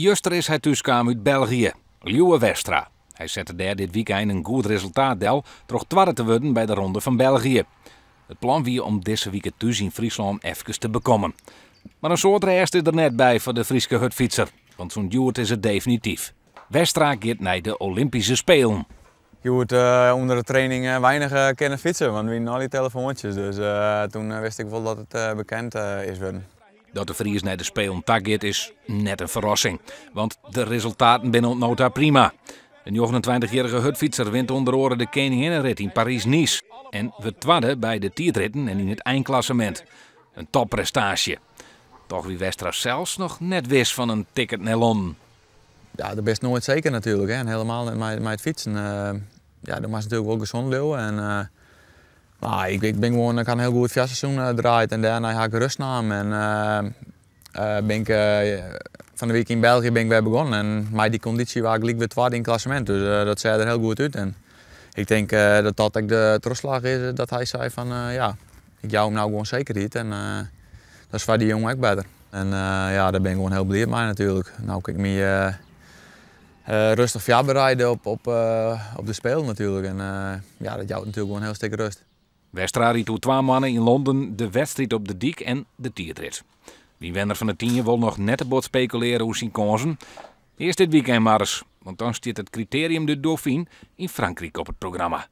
Juster is hij kwam uit België, Liewe Westra. Hij zette daar dit weekend een goed resultaat del, door twarde te worden bij de Ronde van België. Het plan wie om deze week thuis in Friesland even te bekomen. Maar een soort rest is er net bij voor de Friese hutfietser, want zo'n duurt is het definitief. Westra gaat naar de Olympische Spelen. Je eh, onder de training uh, weinig eh, kennen fietsen, want we winnen al die telefoontjes. Dus toen wist ik wel dat het bekend is worden. Dat de Fries naar de speel onttak is net een verrassing. Want de resultaten binnen nota prima. Een 29-jarige hutfietser wint onder oren de Kening in Parijs-Nice. En we twadden bij de tiertritten en in het eindklassement. Een topprestage. Toch wie Westra zelfs nog net wist van een ticket Nelon. Ja, dat best nooit zeker natuurlijk. Hè. En helemaal met, met het fietsen. Uh, ja, dat was natuurlijk wel gezond leeuw En, eh, nou, ik, ik ben gewoon, ik had een heel goed viasseizoen eh, draaid en daarna ga ik rust na En uh, ben ik, van de week in België ben ik weer begonnen. En met die conditie waar ik liep weer tweede in klassement. Dus dat zei er heel goed uit. En ik denk dat dat ik de trotslag is, dat hij zei van ja, ik jou hem nou gewoon zeker niet. En dat is voor die jongen ook beter. En uh, ja, daar ben ik gewoon heel blij mee natuurlijk. Nou kan ik me uh, uh, rustig voorbereiden op, op, op de speel natuurlijk. En ja, dat jouwt natuurlijk gewoon heel stuk rust. Westra toe twee mannen in Londen de wedstrijd op de dik en de tiertrit. Wie wenner van de tienje wil nog net een bot speculeren hoe zijn kansen. Eerst dit weekend maar eens, want dan staat het criterium de Dauphine in Frankrijk op het programma.